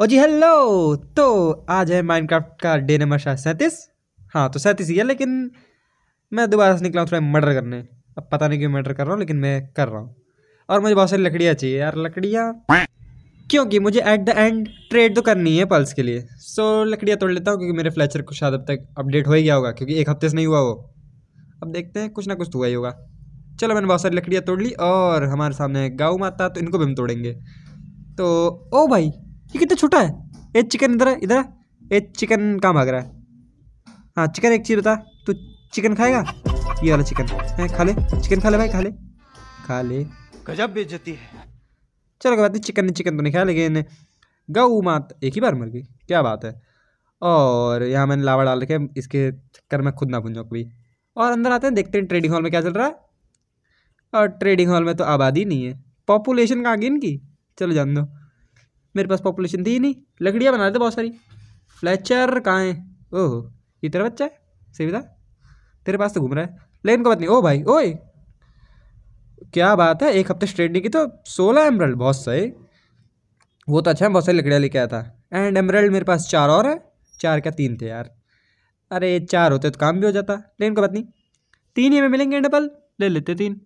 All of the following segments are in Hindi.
और जी हेलो तो आज है माइनक्राफ्ट का डे नंबर शायद सैंतीस हाँ तो सैंतीस ही है लेकिन मैं दोबारा से निकला हूँ थोड़ा मर्डर करने अब पता नहीं क्यों मर्डर कर रहा हूँ लेकिन मैं कर रहा हूँ और मुझे बहुत सारी लकड़ियाँ चाहिए यार लकड़ियाँ क्योंकि मुझे एट द एंड ट्रेड तो करनी है पल्स के लिए सो लकड़ियाँ तोड़ लेता हूँ क्योंकि मेरे फ्लैचर को शायद अब तक अपडेट हो ही गया होगा क्योंकि एक हफ्ते से नहीं हुआ वो अब देखते हैं कुछ ना कुछ तो हुआ ही होगा चलो मैंने बहुत सारी लकड़ियाँ तोड़ ली और हमारे सामने गाऊ माता तो इनको भी हम तोड़ेंगे तो ओ भाई ये कितना छोटा है ए चिकन इधर है इधर एक ए चिकन कहाँ भाग रहा है हाँ चिकन एक चीज़ बता तू चिकन खाएगा ये वाला चिकन है खा ले चिकन खा ले भाई खा ले खा ले गजब बेचती है चलो बात नहीं चिकन चिकन तो नहीं खाया लेकिन गऊ मात एक ही बार मर गई क्या बात है और यहाँ मैंने लावा डाल रखे इसके चक्कर में खुद ना भून जाऊँ कभी और अंदर आते हैं देखते हैं ट्रेडिंग हॉल में क्या चल रहा है और ट्रेडिंग हॉल में तो आबादी नहीं है पॉपुलेशन कहाँ गई इनकी चलो जान दो मेरे पास पॉपुलेशन थी नहीं लकड़ियाँ बना थे बहुत सारी फ्लैचर कहाँ है ओहो ये तेरा बच्चा है सीधा तेरे पास तो घूम रहा है लेकिन को बात नहीं ओ भाई ओए क्या बात है एक हफ्ते स्ट्रेट की तो सोलह एमरल्ड बहुत सही वो तो अच्छा है बहुत सारी लकड़ियाँ लेके आया था एंड एमरल्ड मेरे पास चार और है चार क्या तीन थे यार अरे चार होते तो काम भी हो जाता लेकिन को बात नहीं तीन ही हमें मिलेंगे डबल ले लेते तीन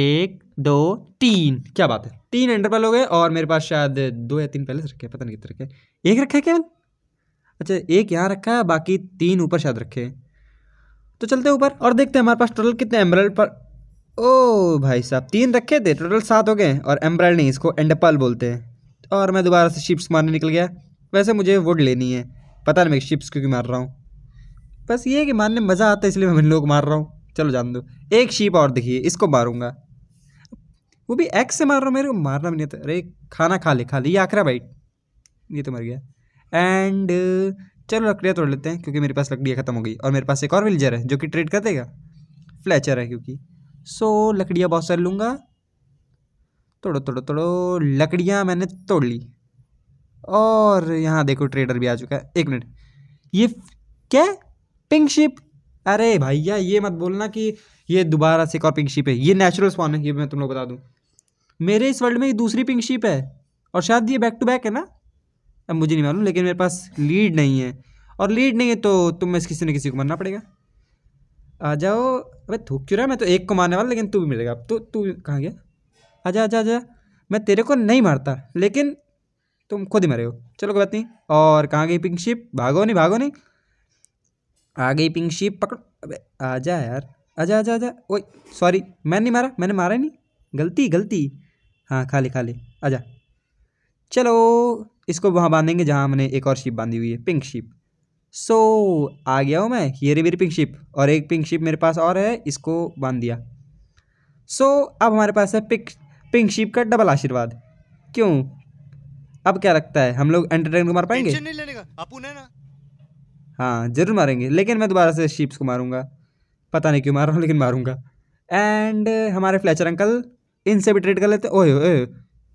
एक दो तीन क्या बात है तीन एंडरपल हो गए और मेरे पास शायद दो या तीन पहले से रखे पता नहीं कितने रखे एक रखा है केवल अच्छा एक यहाँ रखा है बाकी तीन ऊपर शायद रखे तो चलते ऊपर और देखते हैं हमारे पास टोटल कितने एम्ब्रॉयड पर ओ भाई साहब तीन रखे थे टोटल सात हो गए और एम्ब्रॉयड नहीं इसको एंडपल बोलते हैं और मैं दोबारा से शिप्स मारने निकल गया वैसे मुझे वुड लेनी है पता नहीं मैं शिप्स क्योंकि मार रहा हूँ बस ये कि मारने में मज़ा आता है इसलिए मैं इन लोग मार रहा हूँ चलो जान दो एक शीप और दिखिए इसको मारूंगा वो भी एक्स से मार रहा हूँ मेरे को मारना भी नहीं था अरे खाना खा ले खा ले ये आखरा बाइट ये तो मर गया एंड चलो लकड़ियाँ तोड़ लेते हैं क्योंकि मेरे पास लकड़ियाँ ख़त्म हो गई और मेरे पास एक और विलजर है जो कि ट्रेड कर देगा फ्लैचर है क्योंकि सो so, लकड़ियाँ बहुत सारी लूँगा तोड़ो तोड़ो तोड़ो लकड़ियाँ मैंने तोड़ ली और यहाँ देखो ट्रेडर भी आ चुका है एक मिनट ये क्या पिंक शिप अरे भैया ये मत बोलना कि ये दोबारा से एक और पिंक शिप है ये नेचुरल स्पॉन है ये मैं तुम लोग बता दूँ मेरे इस वर्ल्ड में ये दूसरी पिंक शिप है और शायद ये बैक टू बैक है ना अब मुझे नहीं मालूम लेकिन मेरे पास लीड नहीं है और लीड नहीं है तो तुम इस किसी न किसी को मरना पड़ेगा आ जाओ अबे थूक क्यों रहा मैं तो एक को मारने वाला लेकिन तू भी मिलेगा अब तो तू कहाँ गया आजा आजा आजा मैं तेरे को नहीं मारता लेकिन तुम खुद ही मरे हो चलो कोई बात नहीं और कहाँ गई पिंक शिप भागो नहीं भागो नहीं आ गई पिंक शिप पकड़ो अबे जा यार आ आजा आजा ओए सॉरी मैंने नहीं मारा मैंने मारा ही नहीं गलती गलती हाँ खाली खाली आजा चलो इसको वहाँ बांधेंगे जहाँ हमने एक और शिप बांधी हुई है पिंक शिप सो so, आ गया हूँ मैं हियर मेरी पिंक शिप और एक पिंक शिप मेरे पास और है इसको बांध दिया सो so, अब हमारे पास है पिंक पिंक शिप का डबल आशीर्वाद क्यों अब क्या लगता है हम लोग एंटरटेन को मार पाएंगे नहीं लेने का ना हाँ जरूर मारेंगे लेकिन मैं दोबारा से शिप्स को मारूंगा पता नहीं क्यों मार रहा हूँ लेकिन मारूंगा एंड हमारे फ्लैचर अंकल इनसे भी ट्रेड कर लेते ओए ओए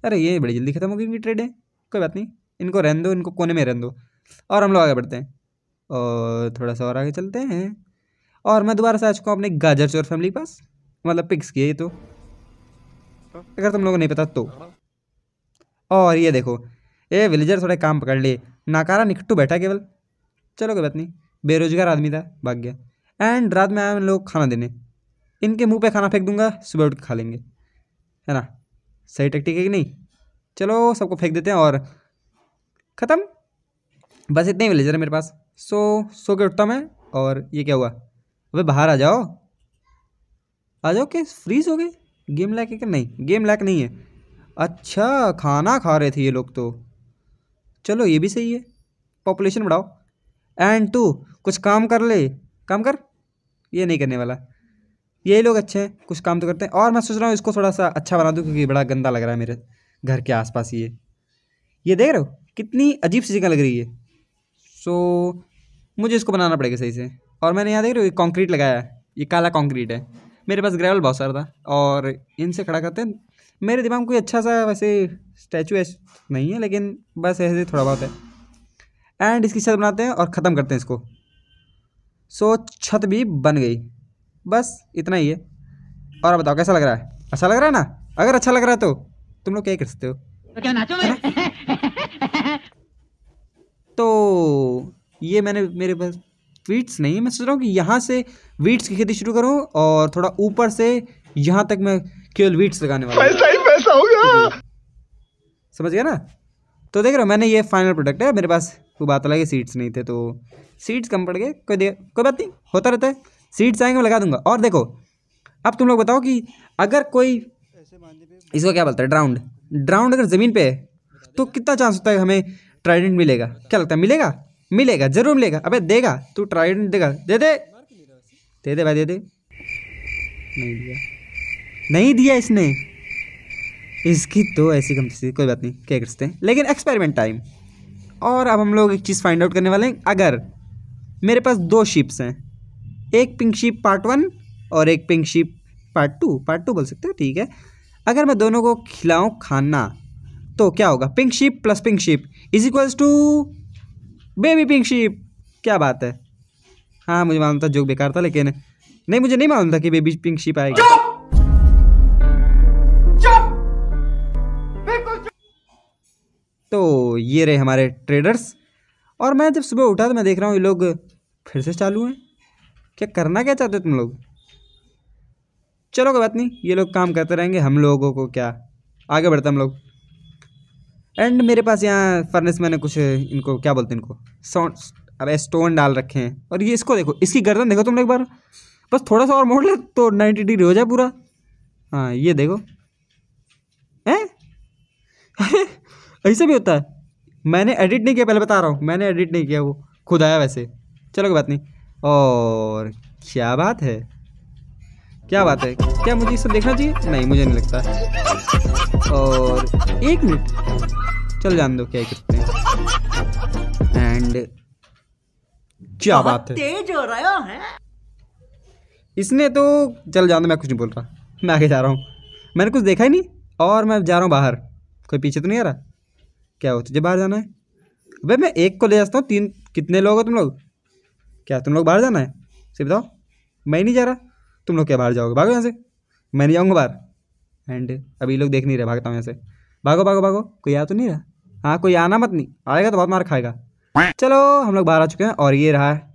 अरे ये बड़ी जल्दी खत्म होगी इनकी ट्रेड है कोई बात नहीं इनको रहने दो इनको कोने में रहने दो और हम लोग आगे बढ़ते हैं और थोड़ा सा और आगे चलते हैं और मैं दोबारा से आ चुका हूँ अपने गाजर चोर फैमिली के पास मतलब पिक्स किए ये तो अगर तुम लोगों को नहीं पता तो और ये देखो ये विलेजर थोड़े काम पकड़ लिए नाकारा निकटू बैठा केवल चलो कोई बात नहीं बेरोजगार आदमी था भाग गया एंड रात में आया हम लोग खाना देने इनके मुंह पे खाना फेंक दूंगा सुबह उठ के खा लेंगे है ना सही टेक्टिक है कि नहीं चलो सबको फेंक देते हैं और ख़त्म बस इतने ही विलेजर है मेरे पास सो सो के उठता मैं और ये क्या हुआ अबे बाहर आ जाओ आ जाओ क्या फ्रीज हो गए गेम लैक है कि नहीं गेम लैक नहीं है अच्छा खाना खा रहे थे ये लोग तो चलो ये भी सही है पॉपुलेशन बढ़ाओ एंड टू कुछ काम कर ले काम कर ये नहीं करने वाला यही लोग अच्छे हैं कुछ काम तो करते हैं और मैं सोच रहा हूँ इसको थोड़ा सा अच्छा बना दूँ क्योंकि बड़ा गंदा लग रहा है मेरे घर के आसपास ये ये देख रहे हो कितनी अजीब सी जगह लग रही है सो मुझे इसको बनाना पड़ेगा सही से और मैंने यहाँ देख रहे हो कॉन्क्रीट लगाया है ये काला कॉन्क्रीट है मेरे पास ग्रेवल बहुत सारा था और इनसे खड़ा करते हैं मेरे दिमाग में कोई अच्छा सा वैसे स्टैचू नहीं है लेकिन बस ऐसे थोड़ा बहुत है एंड इसकी छत बनाते हैं और ख़त्म करते हैं इसको सो so, छत भी बन गई बस इतना ही है और बताओ कैसा लग रहा है अच्छा लग रहा है ना अगर अच्छा लग रहा है तो तुम लोग क्या कर सकते हो तो, तो ये मैंने मेरे पास वीट्स नहीं है मैं सोच रहा हूँ कि यहाँ से वीट्स की खेती शुरू करूँ और थोड़ा ऊपर से यहाँ तक मैं केवल वीट्स लगाने वाला पैसा ही पैसा गया समझ गया ना तो देख रहे हो मैंने ये फाइनल प्रोडक्ट है मेरे पास वो बात अलग है सीट्स नहीं थे तो सीट्स कम पड़ गए कोई दे कोई बात नहीं होता रहता है सीट्स आएंगे मैं लगा दूंगा और देखो अब तुम लोग बताओ कि अगर कोई इसको क्या बोलता है ड्राउंड ड्राउंड अगर ज़मीन पे है तो कितना चांस होता है हमें ट्राइडेंट मिलेगा क्या लगता है मिलेगा मिलेगा जरूर मिलेगा अबे देगा तू ट्राइडेंट देगा दे दे दे दे भाई दे दे नहीं दिया नहीं दिया इसने इसकी तो ऐसी कम थी कोई बात नहीं क्या कर सकते हैं लेकिन एक्सपेरिमेंट टाइम और अब हम लोग एक चीज़ फाइंड आउट करने वाले हैं अगर मेरे पास दो शिप्स हैं एक पिंक शीप पार्ट वन और एक pink sheep part two part two बोल सकते हो ठीक है अगर मैं दोनों को खिलाऊँ खाना तो क्या होगा pink sheep plus pink sheep is equals to baby pink sheep क्या बात है हाँ मुझे मालूम था जो बेकार था लेकिन नहीं मुझे नहीं मालूम था कि बेबी पिंक शीप आएगी तो ये रहे हमारे ट्रेडर्स और मैं जब सुबह उठा तो मैं देख रहा हूँ ये लोग फिर से चालू हैं क्या करना क्या चाहते हो तुम लोग चलो कोई बात नहीं ये लोग काम करते रहेंगे हम लोगों को क्या आगे बढ़ते हम लोग एंड मेरे पास यहाँ फर्नेस मैंने कुछ इनको क्या बोलते हैं इनको साउंड अरे स्टोन डाल रखे हैं और ये इसको देखो इसकी गर्दन देखो तुम एक बार बस थोड़ा सा और मोड़ ले तो नाइन्टी डिग्री हो जाए पूरा हाँ ये देखो हैं ऐसा भी होता है मैंने एडिट नहीं किया पहले बता रहा हूँ मैंने एडिट नहीं किया वो खुद आया वैसे चलो कोई बात नहीं और क्या बात है क्या बात है क्या मुझे सब देखना चाहिए नहीं मुझे नहीं लगता और एक मिनट चल जान दो क्या करते हैं एंड क्या बात है तेज हो रहा है इसने तो चल जान दो मैं कुछ नहीं बोल रहा मैं आगे जा रहा हूँ मैंने कुछ देखा ही नहीं और मैं जा रहा हूँ बाहर कोई पीछे तो नहीं आ रहा क्या हो तुझे बाहर जाना है भाई मैं एक को ले जाता हूँ तीन कितने लोग हो तुम लोग क्या तुम लोग बाहर जाना है सिर्फ बताओ मैं नहीं जा रहा तुम लोग क्या बाहर जाओगे भागो यहाँ से मैं नहीं जाऊँगा बाहर एंड अभी लोग देख नहीं रहे भागता हूँ यहाँ से भागो भागो भागो कोई आ तो नहीं रहा हाँ कोई आना मत नहीं आएगा तो बहुत मार खाएगा चलो हम लोग बाहर आ चुके हैं और ये रहा है